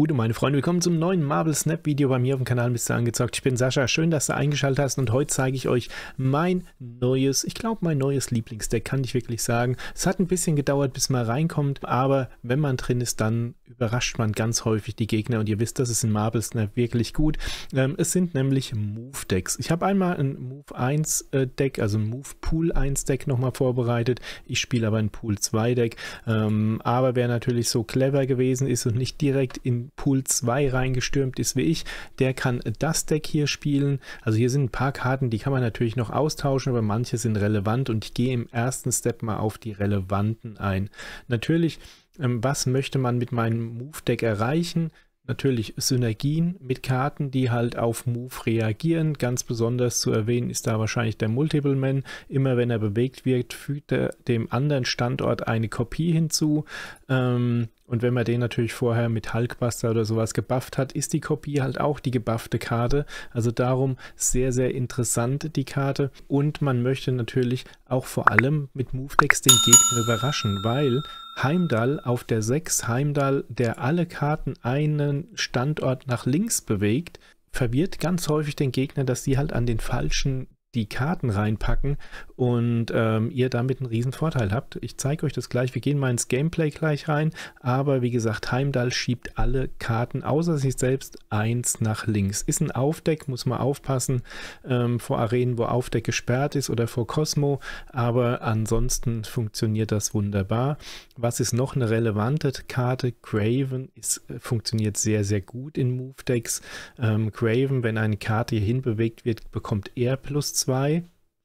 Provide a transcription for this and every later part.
Gute, meine Freunde. Willkommen zum neuen Marvel Snap Video bei mir auf dem Kanal Mr. Angezockt. Ich bin Sascha. Schön, dass du eingeschaltet hast und heute zeige ich euch mein neues, ich glaube mein neues Lieblingsdeck, kann ich wirklich sagen. Es hat ein bisschen gedauert, bis man reinkommt, aber wenn man drin ist, dann überrascht man ganz häufig die Gegner und ihr wisst, das ist in Marvel Snap wirklich gut. Ähm, es sind nämlich Move Decks. Ich habe einmal ein Move 1 äh, Deck, also ein Move Pool 1 Deck nochmal vorbereitet. Ich spiele aber ein Pool 2 Deck. Ähm, aber wer natürlich so clever gewesen ist und nicht direkt in Pool 2 reingestürmt ist wie ich, der kann das Deck hier spielen. Also hier sind ein paar Karten, die kann man natürlich noch austauschen, aber manche sind relevant und ich gehe im ersten Step mal auf die relevanten ein. Natürlich, ähm, was möchte man mit meinem Move-Deck erreichen? natürlich Synergien mit Karten, die halt auf Move reagieren. Ganz besonders zu erwähnen ist da wahrscheinlich der Multiple Man. Immer wenn er bewegt wird, fügt er dem anderen Standort eine Kopie hinzu. Ähm, und wenn man den natürlich vorher mit Hulkbuster oder sowas gebufft hat, ist die Kopie halt auch die gebuffte Karte. Also darum sehr, sehr interessant die Karte. Und man möchte natürlich auch vor allem mit Move den Gegner überraschen, weil Heimdall auf der 6, Heimdall, der alle Karten einen Standort nach links bewegt, verwirrt ganz häufig den Gegner, dass sie halt an den falschen die Karten reinpacken und ähm, ihr damit einen riesen Vorteil habt. Ich zeige euch das gleich. Wir gehen mal ins Gameplay gleich rein. Aber wie gesagt, Heimdall schiebt alle Karten außer sich selbst eins nach links. Ist ein Aufdeck, muss man aufpassen ähm, vor Arenen, wo Aufdeck gesperrt ist oder vor Cosmo. Aber ansonsten funktioniert das wunderbar. Was ist noch eine relevante Karte? Craven ist, äh, funktioniert sehr, sehr gut in Move Decks. Ähm, Craven, wenn eine Karte hierhin bewegt wird, bekommt er plus 2.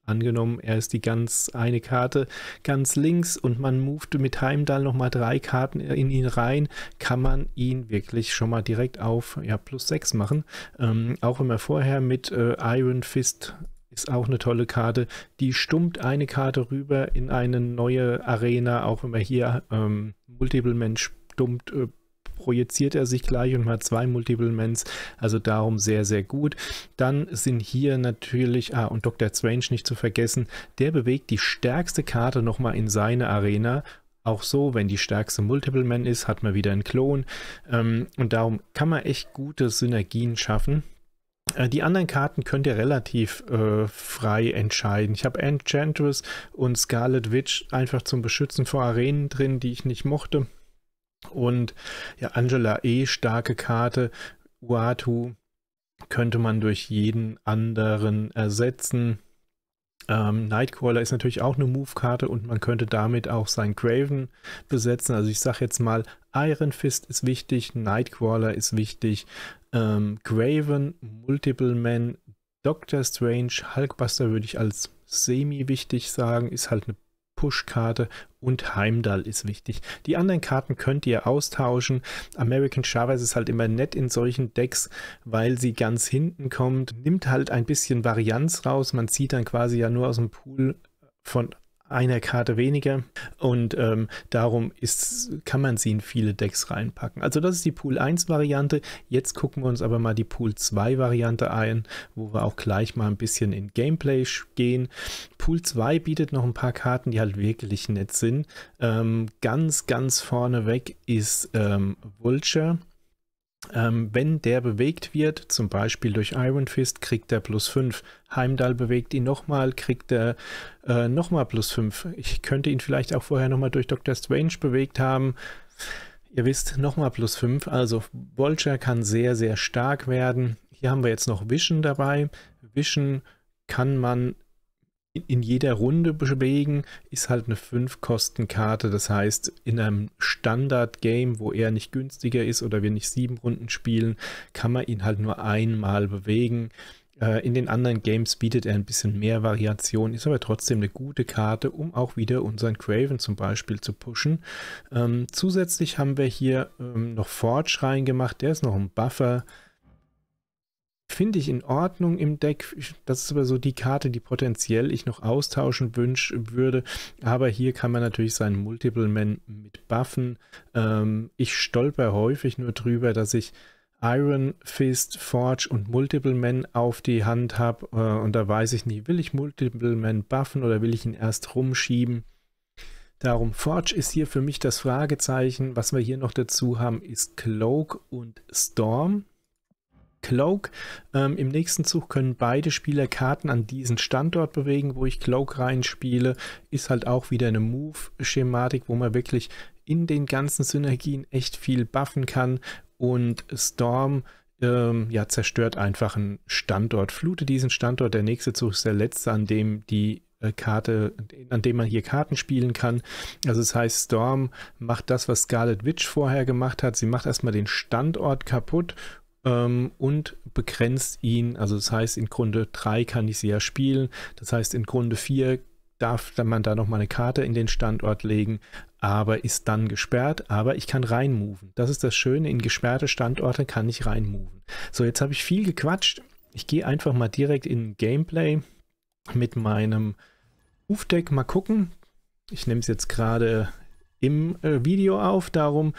Angenommen, er ist die ganz eine Karte ganz links und man moved mit Heimdall nochmal drei Karten in ihn rein, kann man ihn wirklich schon mal direkt auf ja, plus 6 machen. Ähm, auch wenn man vorher mit äh, Iron Fist ist auch eine tolle Karte. Die stummt eine Karte rüber in eine neue Arena, auch wenn man hier ähm, Multiple Mensch stummt, äh, projiziert er sich gleich und hat zwei Multiple Mans, also darum sehr, sehr gut. Dann sind hier natürlich, ah, und Dr. Strange nicht zu vergessen, der bewegt die stärkste Karte nochmal in seine Arena auch so, wenn die stärkste Multiple Man ist, hat man wieder einen Klon. Ähm, und darum kann man echt gute Synergien schaffen. Äh, die anderen Karten könnt ihr relativ äh, frei entscheiden. Ich habe Enchantress und Scarlet Witch einfach zum Beschützen vor Arenen drin, die ich nicht mochte. Und ja, Angela E. starke Karte, Uatu könnte man durch jeden anderen ersetzen. Ähm, Nightcrawler ist natürlich auch eine Move-Karte und man könnte damit auch sein Craven besetzen. Also ich sage jetzt mal, Iron Fist ist wichtig, Nightcrawler ist wichtig, ähm, Craven, Multiple Man, Doctor Strange, Hulkbuster würde ich als semi-wichtig sagen, ist halt eine push und Heimdall ist wichtig. Die anderen Karten könnt ihr austauschen. American Chavez ist halt immer nett in solchen Decks, weil sie ganz hinten kommt. Nimmt halt ein bisschen Varianz raus. Man zieht dann quasi ja nur aus dem Pool von einer Karte weniger. Und ähm, darum ist, kann man sie in viele Decks reinpacken. Also das ist die Pool 1 Variante. Jetzt gucken wir uns aber mal die Pool 2 Variante ein, wo wir auch gleich mal ein bisschen in Gameplay gehen. Pool 2 bietet noch ein paar Karten, die halt wirklich nett sind. Ähm, ganz, ganz vorneweg ist ähm, Vulture. Ähm, wenn der bewegt wird, zum Beispiel durch Iron Fist, kriegt er plus 5. Heimdall bewegt ihn nochmal, kriegt er äh, nochmal plus 5. Ich könnte ihn vielleicht auch vorher nochmal durch Dr. Strange bewegt haben. Ihr wisst, nochmal plus 5. Also Vulture kann sehr, sehr stark werden. Hier haben wir jetzt noch Vision dabei. Vision kann man in jeder Runde bewegen, ist halt eine 5-Kosten-Karte. Das heißt, in einem Standard-Game, wo er nicht günstiger ist oder wir nicht sieben Runden spielen, kann man ihn halt nur einmal bewegen. Äh, in den anderen Games bietet er ein bisschen mehr Variation, ist aber trotzdem eine gute Karte, um auch wieder unseren Craven zum Beispiel zu pushen. Ähm, zusätzlich haben wir hier ähm, noch Forge reingemacht, der ist noch ein Buffer Finde ich in Ordnung im Deck. Das ist aber so die Karte, die potenziell ich noch austauschen wünsch, würde. Aber hier kann man natürlich seinen Multiple Man mit buffen. Ähm, ich stolper häufig nur drüber, dass ich Iron Fist, Forge und Multiple Man auf die Hand habe. Äh, und da weiß ich nie, will ich Multiple Man buffen oder will ich ihn erst rumschieben? Darum, Forge ist hier für mich das Fragezeichen. Was wir hier noch dazu haben, ist Cloak und Storm. Cloak. Ähm, Im nächsten Zug können beide Spieler Karten an diesen Standort bewegen, wo ich Cloak reinspiele. Ist halt auch wieder eine Move-Schematik, wo man wirklich in den ganzen Synergien echt viel buffen kann. Und Storm ähm, ja, zerstört einfach einen Standort. flutet diesen Standort. Der nächste Zug ist der letzte, an dem die äh, Karte, an dem man hier Karten spielen kann. Also das heißt, Storm macht das, was Scarlet Witch vorher gemacht hat. Sie macht erstmal den Standort kaputt ähm, und begrenzt ihn. Also das heißt, in Grunde 3 kann ich sie ja spielen. Das heißt, in Grunde 4 darf man da nochmal eine Karte in den Standort legen, aber ist dann gesperrt, aber ich kann reinmoven. Das ist das Schöne, in gesperrte Standorte kann ich reinmoven. So, jetzt habe ich viel gequatscht. Ich gehe einfach mal direkt in Gameplay mit meinem Hufdeck. Mal gucken. Ich nehme es jetzt gerade im äh, Video auf, darum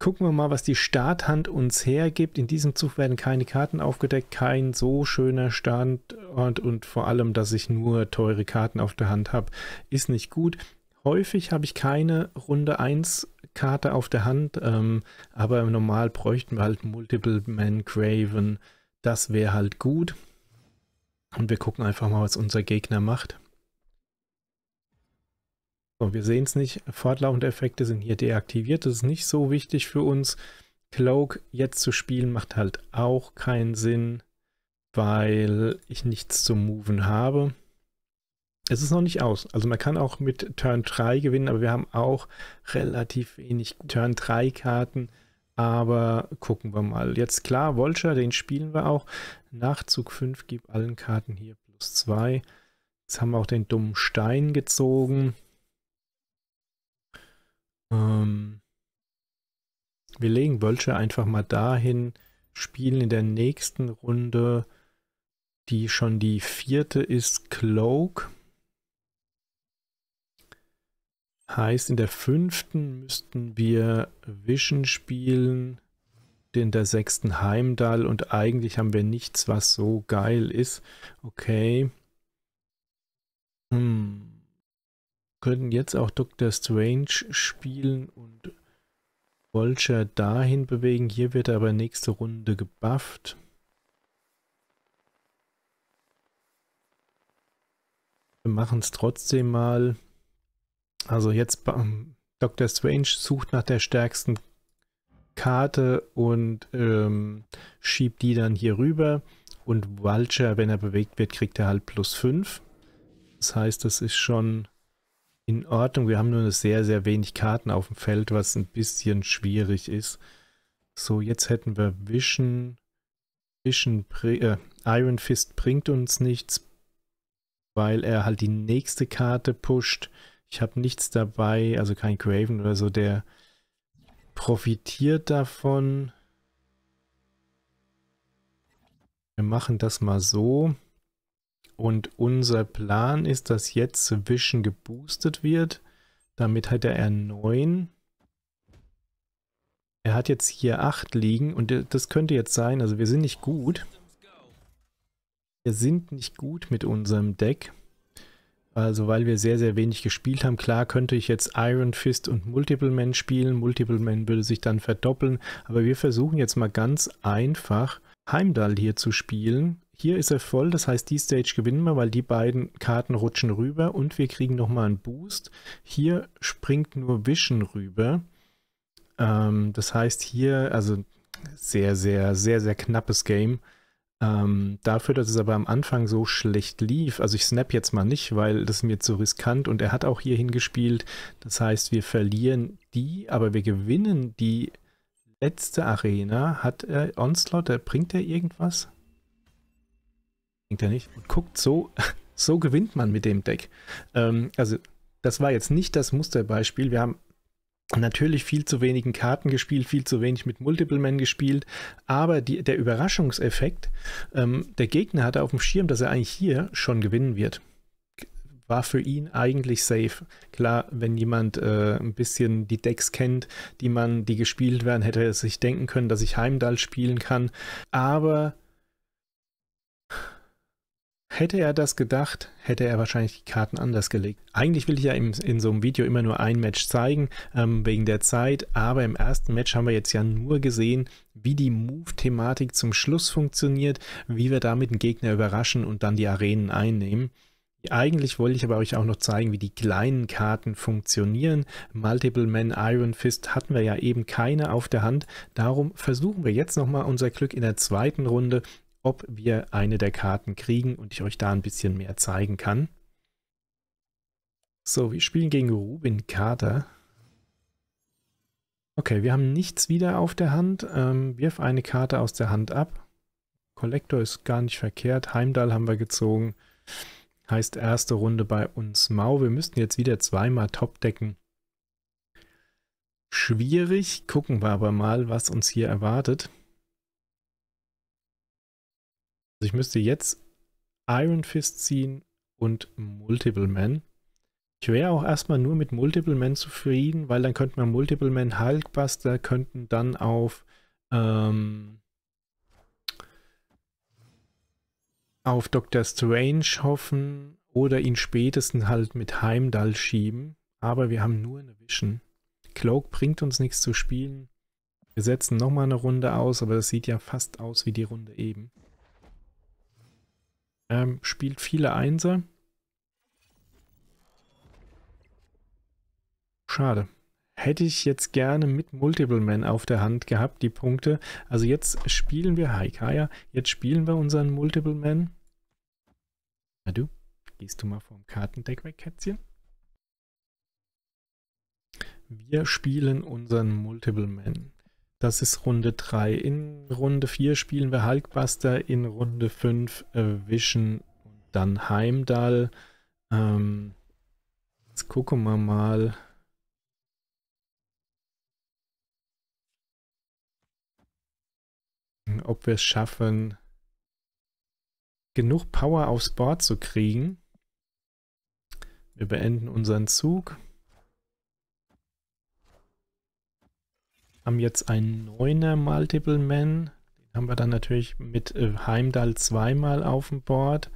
Gucken wir mal, was die Starthand uns hergibt. In diesem Zug werden keine Karten aufgedeckt, kein so schöner Standort und vor allem, dass ich nur teure Karten auf der Hand habe, ist nicht gut. Häufig habe ich keine Runde 1 Karte auf der Hand, ähm, aber normal bräuchten wir halt Multiple Man Craven. Das wäre halt gut. Und wir gucken einfach mal, was unser Gegner macht. So, wir sehen es nicht. Fortlaufende Effekte sind hier deaktiviert. Das ist nicht so wichtig für uns. Cloak jetzt zu spielen macht halt auch keinen Sinn, weil ich nichts zum Moven habe. Es ist noch nicht aus. Also man kann auch mit Turn 3 gewinnen, aber wir haben auch relativ wenig Turn 3 Karten. Aber gucken wir mal. Jetzt klar, Vulture, den spielen wir auch. Nachzug 5 gibt allen Karten hier plus 2. Jetzt haben wir auch den dummen Stein gezogen. Ähm, wir legen Wölsche einfach mal dahin, spielen in der nächsten Runde, die schon die vierte ist, Cloak. Heißt, in der fünften müssten wir Vision spielen, in der sechsten Heimdall und eigentlich haben wir nichts, was so geil ist. Okay. Hm können jetzt auch Dr. Strange spielen und Vulture dahin bewegen. Hier wird er aber nächste Runde gebufft. Wir machen es trotzdem mal. Also jetzt ähm, Dr. Strange sucht nach der stärksten Karte und ähm, schiebt die dann hier rüber. Und Vulture, wenn er bewegt wird, kriegt er halt plus 5. Das heißt, das ist schon in Ordnung. Wir haben nur sehr, sehr wenig Karten auf dem Feld, was ein bisschen schwierig ist. So, jetzt hätten wir Vision. Vision äh, Iron Fist bringt uns nichts, weil er halt die nächste Karte pusht. Ich habe nichts dabei, also kein Craven oder so, der profitiert davon. Wir machen das mal so. Und unser Plan ist, dass jetzt Vision geboostet wird. Damit hat er R9. Er hat jetzt hier 8 liegen und das könnte jetzt sein, also wir sind nicht gut. Wir sind nicht gut mit unserem Deck. Also weil wir sehr, sehr wenig gespielt haben. Klar könnte ich jetzt Iron Fist und Multiple Man spielen. Multiple Man würde sich dann verdoppeln. Aber wir versuchen jetzt mal ganz einfach Heimdall hier zu spielen hier ist er voll, das heißt, die Stage gewinnen wir, weil die beiden Karten rutschen rüber und wir kriegen nochmal einen Boost. Hier springt nur Vision rüber. Ähm, das heißt hier, also sehr, sehr, sehr, sehr knappes Game. Ähm, dafür, dass es aber am Anfang so schlecht lief, also ich snap jetzt mal nicht, weil das mir zu riskant und er hat auch hier hingespielt. Das heißt, wir verlieren die, aber wir gewinnen die letzte Arena. Hat er Onslaught, bringt er irgendwas? Denkt er nicht. Und guckt, so, so gewinnt man mit dem Deck. Ähm, also, das war jetzt nicht das Musterbeispiel. Wir haben natürlich viel zu wenigen Karten gespielt, viel zu wenig mit Multiple Man gespielt, aber die, der Überraschungseffekt, ähm, der Gegner hatte auf dem Schirm, dass er eigentlich hier schon gewinnen wird. War für ihn eigentlich safe. Klar, wenn jemand äh, ein bisschen die Decks kennt, die man, die gespielt werden, hätte er sich denken können, dass ich Heimdall spielen kann. Aber Hätte er das gedacht, hätte er wahrscheinlich die Karten anders gelegt. Eigentlich will ich ja in, in so einem Video immer nur ein Match zeigen, ähm, wegen der Zeit, aber im ersten Match haben wir jetzt ja nur gesehen, wie die Move-Thematik zum Schluss funktioniert, wie wir damit den Gegner überraschen und dann die Arenen einnehmen. Eigentlich wollte ich aber euch auch noch zeigen, wie die kleinen Karten funktionieren. Multiple Man Iron Fist hatten wir ja eben keine auf der Hand. Darum versuchen wir jetzt nochmal unser Glück in der zweiten Runde ob wir eine der Karten kriegen und ich euch da ein bisschen mehr zeigen kann. So, wir spielen gegen Rubin Kater. Okay, wir haben nichts wieder auf der Hand. Ähm, wirf eine Karte aus der Hand ab. Kollektor ist gar nicht verkehrt. Heimdall haben wir gezogen. Heißt erste Runde bei uns Mau. Wir müssten jetzt wieder zweimal top decken. Schwierig. Gucken wir aber mal, was uns hier erwartet. Also ich müsste jetzt Iron Fist ziehen und Multiple Man. Ich wäre auch erstmal nur mit Multiple Man zufrieden, weil dann könnten wir Multiple Man Hulkbuster, könnten dann auf ähm, auf Dr. Strange hoffen oder ihn spätestens halt mit Heimdall schieben. Aber wir haben nur eine Vision. Cloak bringt uns nichts zu spielen. Wir setzen nochmal eine Runde aus, aber das sieht ja fast aus wie die Runde eben. Ähm, spielt viele Einser. Schade. Hätte ich jetzt gerne mit Multiple Man auf der Hand gehabt, die Punkte. Also jetzt spielen wir hi Kaya, Jetzt spielen wir unseren Multiple Man. Na du, gehst du mal vom Kartendeck weg, Kätzchen? Wir spielen unseren Multiple Man. Das ist Runde 3. In Runde 4 spielen wir Hulkbuster, in Runde 5 äh, Vision und dann Heimdall. Ähm, jetzt gucken wir mal. Ob wir es schaffen, genug Power aufs Board zu kriegen. Wir beenden unseren Zug. haben jetzt einen 9er Multiple Man. Den haben wir dann natürlich mit äh, Heimdall zweimal auf dem Board.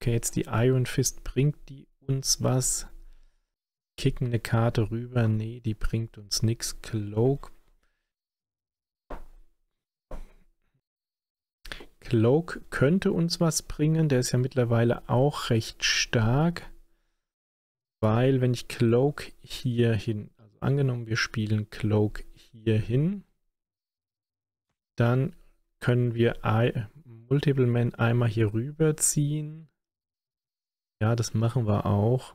Okay, jetzt die Iron Fist. Bringt die uns was? Kicken eine Karte rüber. Nee, die bringt uns nichts. Cloak. Cloak könnte uns was bringen. Der ist ja mittlerweile auch recht stark. Weil wenn ich Cloak hier hin, also angenommen wir spielen Cloak hier hin. Dann können wir I Multiple Man einmal hier rüber ziehen. Ja, das machen wir auch.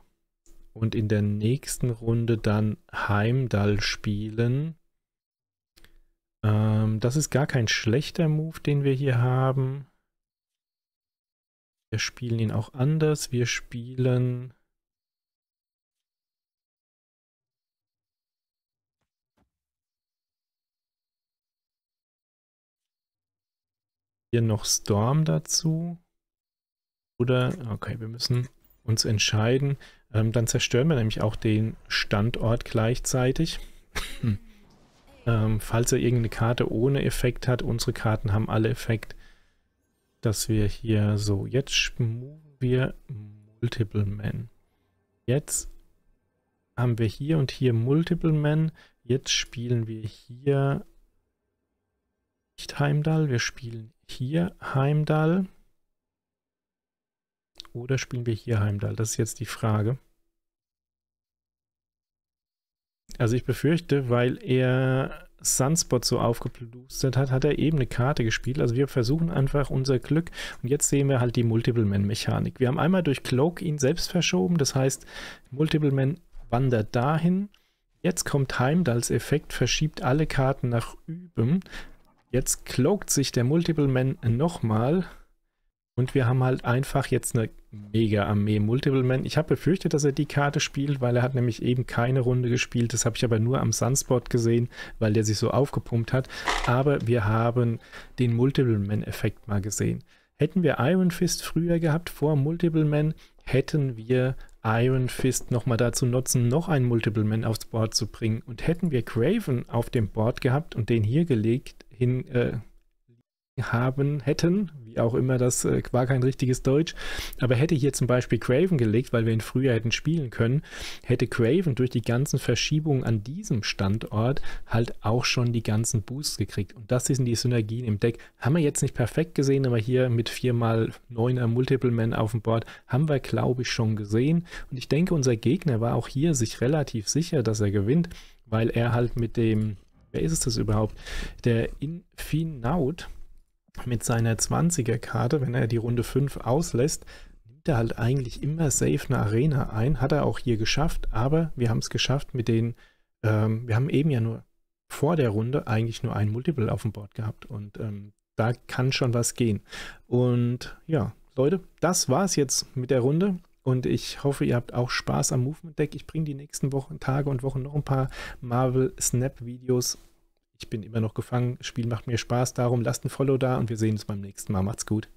Und in der nächsten Runde dann Heimdall spielen. Ähm, das ist gar kein schlechter Move, den wir hier haben. Wir spielen ihn auch anders. Wir spielen hier noch Storm dazu. Oder, okay, wir müssen uns entscheiden. Ähm, dann zerstören wir nämlich auch den Standort gleichzeitig. Hm. ähm, falls er irgendeine Karte ohne Effekt hat, unsere Karten haben alle Effekt, dass wir hier so, jetzt move wir Multiple Man. Jetzt haben wir hier und hier Multiple Man. Jetzt spielen wir hier nicht Heimdall, wir spielen hier Heimdall? Oder spielen wir hier Heimdall? Das ist jetzt die Frage. Also ich befürchte, weil er Sunspot so aufgeplustert hat, hat er eben eine Karte gespielt. Also wir versuchen einfach unser Glück. Und jetzt sehen wir halt die Multiple-Man-Mechanik. Wir haben einmal durch Cloak ihn selbst verschoben. Das heißt, Multiple-Man wandert dahin. Jetzt kommt Heimdalls Effekt, verschiebt alle Karten nach üben. Jetzt cloakt sich der Multiple Man nochmal. Und wir haben halt einfach jetzt eine Mega-Armee Multiple Man. Ich habe befürchtet, dass er die Karte spielt, weil er hat nämlich eben keine Runde gespielt. Das habe ich aber nur am Sunspot gesehen, weil der sich so aufgepumpt hat. Aber wir haben den Multiple Man-Effekt mal gesehen. Hätten wir Iron Fist früher gehabt, vor Multiple Man, hätten wir Iron Fist nochmal dazu nutzen, noch einen Multiple Man aufs Board zu bringen. Und hätten wir Craven auf dem Board gehabt und den hier gelegt, hin äh, haben hätten, wie auch immer, das äh, war kein richtiges Deutsch, aber hätte hier zum Beispiel Craven gelegt, weil wir ihn früher hätten spielen können, hätte Craven durch die ganzen Verschiebungen an diesem Standort halt auch schon die ganzen Boosts gekriegt. Und das sind die Synergien im Deck. Haben wir jetzt nicht perfekt gesehen, aber hier mit 4x9er Multiple Man auf dem Board haben wir, glaube ich, schon gesehen. Und ich denke, unser Gegner war auch hier sich relativ sicher, dass er gewinnt, weil er halt mit dem wer ist es das überhaupt? Der Infinaut mit seiner 20er-Karte, wenn er die Runde 5 auslässt, nimmt er halt eigentlich immer safe eine Arena ein. Hat er auch hier geschafft, aber wir haben es geschafft mit den, ähm, wir haben eben ja nur vor der Runde eigentlich nur ein Multiple auf dem Board gehabt und ähm, da kann schon was gehen. Und ja, Leute, das war es jetzt mit der Runde. Und ich hoffe, ihr habt auch Spaß am Movement Deck. Ich bringe die nächsten Wochen, Tage und Wochen noch ein paar Marvel Snap Videos ich bin immer noch gefangen. Spiel macht mir Spaß. Darum lasst ein Follow da und wir sehen uns beim nächsten Mal. Macht's gut.